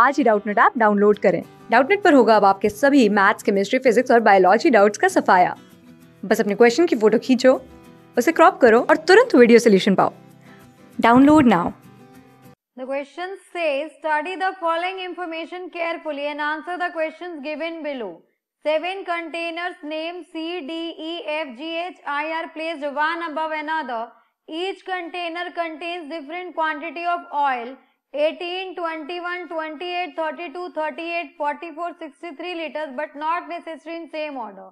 आज ही Doubtnut app download करें डाउटनेट पर होगा अब आपके सभी मैथ्स केमिस्ट्री फिजिक्स और बायोलॉजी डाउट्स का सफाया बस अपने क्वेश्चन की फोटो खींचो उसे क्रॉप करो और तुरंत वीडियो सोल्यूशन पाओ download now The question says study the following information carefully and answer the questions given below. Seven containers named C, D, E, F, G, H, I are placed one above another. Each container contains different quantity of oil. 18, 21, 28, 32, 38, 44, 63 liters but not necessary in same order.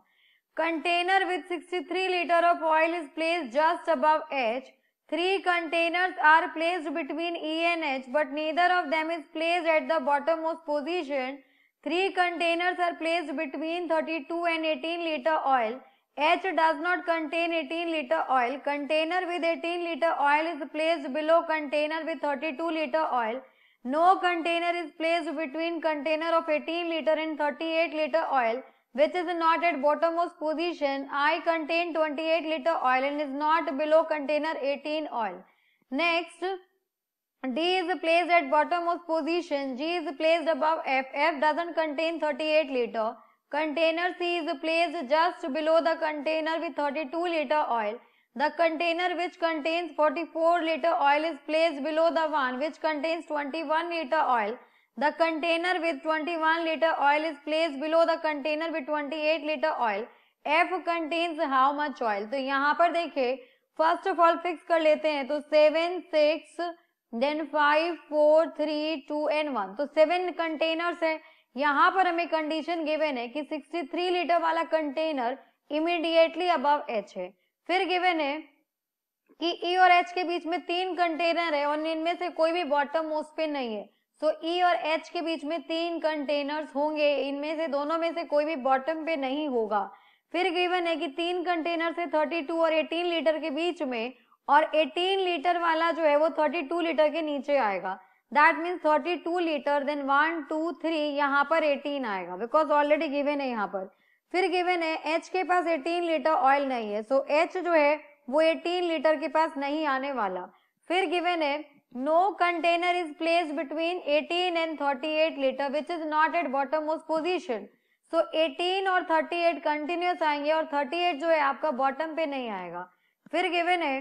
Container with 63 liter of oil is placed just above H. Three containers are placed between E and H but neither of them is placed at the bottommost position. Three containers are placed between 32 and 18 liter oil H does not contain 18 liter oil. Container with 18 liter oil is placed below container with 32 liter oil. No container is placed between container of 18 liter and 38 liter oil which is not at bottommost position. I contain 28 liter oil and is not below container 18 oil. Next, D is placed at bottommost position. G is placed above F. F doesn't contain 38 liter. Container C is place just below the container with 32 litre oil the container which contains 44 litre oil is place below the one which contains 21 litre oil the container with 21 litre oil is place below the container with 28 litre oil F contains how much oil तो यहाँ पर देखिए first of all fix कर लेते हैं तो seven six then five four three two and one तो seven containers है यहाँ पर हमें कंडीशन गिवेन है कि 63 लीटर वाला कंटेनर इमीडिएटली अब एच है फिर गिवेन है कि ई e और एच के बीच में तीन कंटेनर है और इनमें से कोई भी बॉटम मोस्ट पे नहीं है सो so, ई e और एच के बीच में तीन कंटेनर्स होंगे इनमें से दोनों में से कोई भी बॉटम पे नहीं होगा फिर गिवन है कि तीन कंटेनर से 32 और 18 लीटर के बीच में और 18 लीटर वाला जो है वो 32 लीटर के नीचे आएगा that means thirty two litre then one two three यहाँ पर एटीन आएगा बिकॉज ऑलरेडी गिवेन है यहाँ पर फिर गिवेन है एच के पास एटीन लीटर ऑयल नहीं है सो so एच जो है वो एटीन लीटर के पास नहीं आने वाला फिर गिवेन है no container is place between eighteen and thirty eight litre which is not at bottom most position so eighteen और थर्टी एट कंटिन्यूस आएंगे और थर्टी एट जो है आपका बॉटम पे नहीं आएगा फिर गिवेन है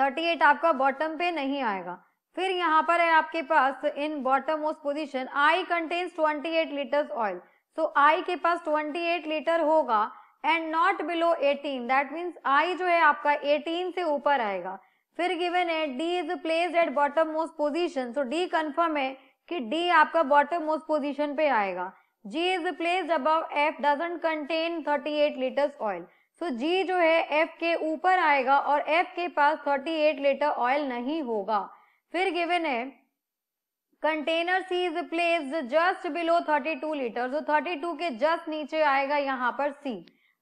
थर्टी एट आपका बॉटम पे नहीं आएगा फिर यहाँ पर है आपके पास in bottom most position I contains twenty eight litre oil so I के पास ट्वेंटी एट लीटर होगा and not below eighteen that means I जो है आपका एटीन से ऊपर आएगा फिर गिवन है D is place at bottom most position so D confirm है कि डी आपका बॉटम मोस्ट पोजिशन पे आएगा जी इज प्लेस अब F doesn't contain eight litre oil so G जो है एफ के ऊपर आएगा और एफ के पास थर्टी एट लीटर ऑयल नहीं होगा फिर गिवन है container C is place just below 32 litre तो 32 के जस्ट नीचे आएगा यहाँ पर सी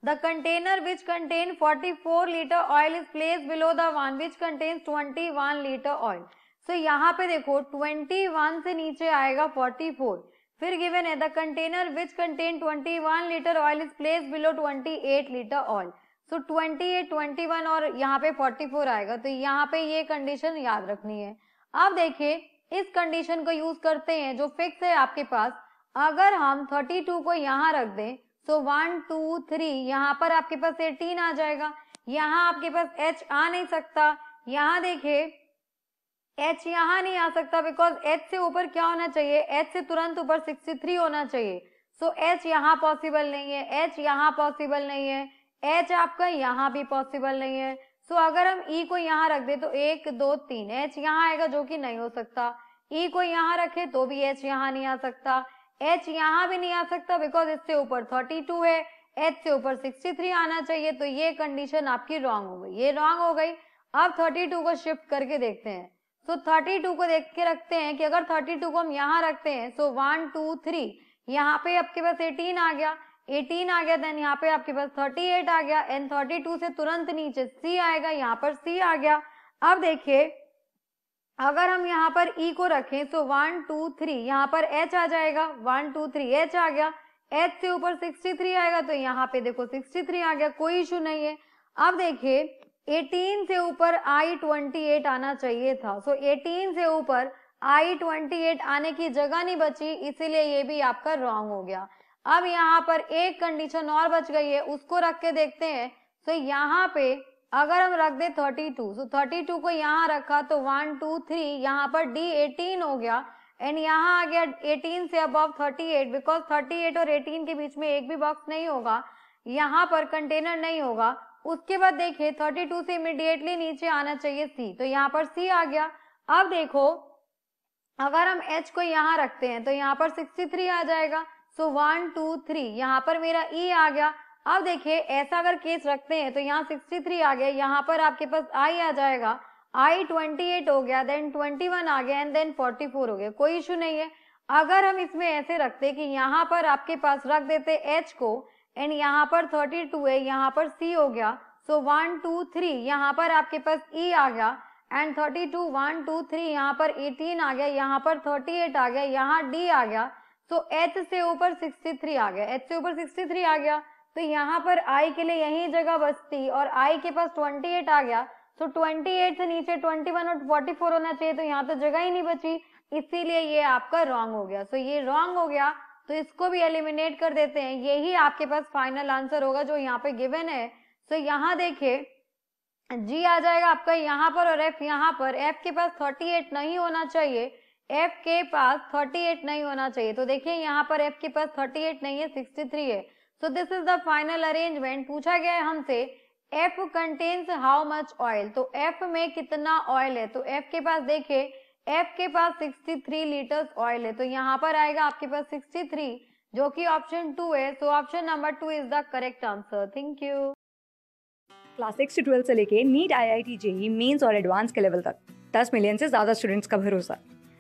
the container which contain 44 litre oil is place below the one which contain 21 litre oil so यहाँ पे देखो 21 से नीचे आएगा 44 फिर गिवन है the container which contain 21 litre oil is place below 28 litre oil so 28, 21 और यहाँ पे 44 आएगा तो यहाँ पे ये कंडीशन याद रखनी है अब देखिए इस कंडीशन को यूज करते हैं जो फिक्स है आपके पास अगर हम 32 को यहाँ रख दें तो वन टू थ्री यहाँ पर आपके पास 18 आ जाएगा यहाँ आपके पास h आ नहीं सकता यहाँ देखिए h यहाँ नहीं आ सकता बिकॉज h से ऊपर क्या होना चाहिए h से तुरंत ऊपर 63 होना चाहिए सो एच h यहाँ पॉसिबल नहीं है h यहाँ पॉसिबल नहीं है h आपका यहाँ भी पॉसिबल नहीं है सो so, अगर हम ई e को यहाँ रख दे तो एक दो तीन एच यहाँ आएगा जो कि नहीं हो सकता ई e को यहाँ रखे तो भी एच यहाँ नहीं आ सकता एच यहाँ भी नहीं आ सकता बिकॉज इससे ऊपर थर्टी टू है एच से ऊपर सिक्सटी थ्री आना चाहिए तो ये कंडीशन आपकी रॉन्ग हो गई ये रॉन्ग हो गई अब थर्टी टू को शिफ्ट करके देखते हैं सो थर्टी टू को देख के रखते हैं कि अगर थर्टी टू को हम यहाँ रखते हैं सो वन टू थ्री यहाँ पे आपके पास एटीन आ गया 18 आ गया देन यहाँ पे आपके पास 38 आ गया एन 32 से तुरंत नीचे सी आएगा यहाँ पर सी आ गया अब देखिए अगर हम यहाँ पर ई e को रखें तो वन टू थ्री यहाँ पर एच आ जाएगा वन टू थ्री एच आ गया एच से ऊपर 63 आएगा तो यहाँ पे देखो 63 आ गया कोई इशू नहीं है अब देखिए 18 से ऊपर आई 28 आना चाहिए था सो so, 18 से ऊपर आई 28 आने की जगह नहीं बची इसीलिए ये भी आपका रॉन्ग हो गया अब यहाँ पर एक कंडीशन और बच गई है उसको रख के देखते हैं तो यहाँ पे अगर हम रख दे 32 टू सो 32 को यहाँ रखा तो 1 2 3 यहाँ पर डी 18 हो गया एंड यहाँ आ गया 18 से अबव 38 बिकॉज 38 और 18 के बीच में एक भी बॉक्स नहीं होगा यहाँ पर कंटेनर नहीं होगा उसके बाद देखिए 32 से इमिडिएटली नीचे आना चाहिए सी तो यहाँ पर सी आ गया अब देखो अगर हम एच को यहाँ रखते हैं तो यहाँ पर 63 आ जाएगा सो वन टू थ्री यहाँ पर मेरा ई e आ गया अब देखिए ऐसा अगर केस रखते हैं तो यहाँ सिक्सटी थ्री आ गया यहाँ पर आपके पास आई आ जाएगा आई ट्वेंटी एट हो गया देन वन आ गया एंड देन फोर हो गया कोई इशू नहीं है अगर हम इसमें ऐसे रखते कि यहाँ पर आपके पास रख देते एच को एंड यहाँ पर थर्टी टू है यहाँ पर सी हो गया सो वन टू थ्री यहाँ पर आपके पास ई e आ गया and thirty two one two three यहाँ पर एटीन आ गया यहाँ पर थर्टी एट आ गया यहाँ डी आ गया सो एच से ऊपर सिक्सटी थ्री आ गया एच से ऊपर सिक्सटी थ्री आ गया तो यहाँ पर आई के लिए यही जगह बचती और आई के पास ट्वेंटी एट आ गया तो ट्वेंटी एट से नीचे ट्वेंटी वन और फोर्टी फोर होना चाहिए तो यहाँ तो जगह ही नहीं बची इसीलिए ये आपका रॉन्ग हो गया सो ये रॉन्ग हो गया तो इसको भी एलिमिनेट कर देते हैं यही आपके पास फाइनल आंसर होगा जो यहाँ पे गिवन है सो so यहाँ देखिए जी आ जाएगा आपका यहाँ पर और एफ यहाँ पर एफ के पास 38 नहीं होना चाहिए एफ के पास 38 नहीं होना चाहिए तो देखिए यहाँ पर एफ के पास 38 नहीं है 63 है so this is the final arrangement पूछा गया है हमसे F contains how much oil तो एफ में कितना ऑयल है तो एफ के पास देखिए एफ के पास 63 लीटर ऑयल है तो यहाँ पर आएगा आपके पास 63 जो कि ऑप्शन टू है so option number two is the correct answer thank you class six से ट्वेल्व से लेके NEET I I T JEE Mains और एडवांस के लेवल तक दस मिलियन से ज्यादा स्टूडेंट्स का भरोसा